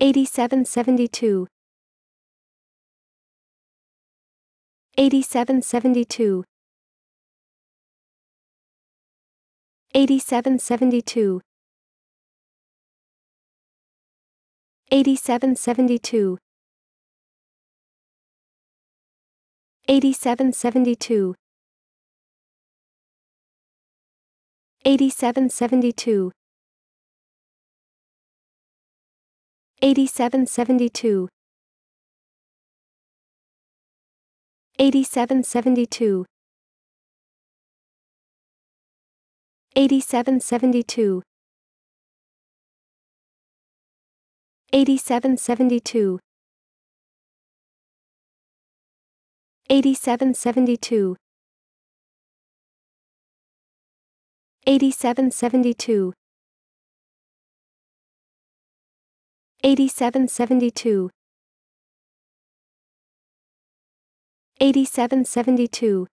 8772 8772 8772 8772 8772 8772 8772 8772 8772 8772 8772 8772 8772 8772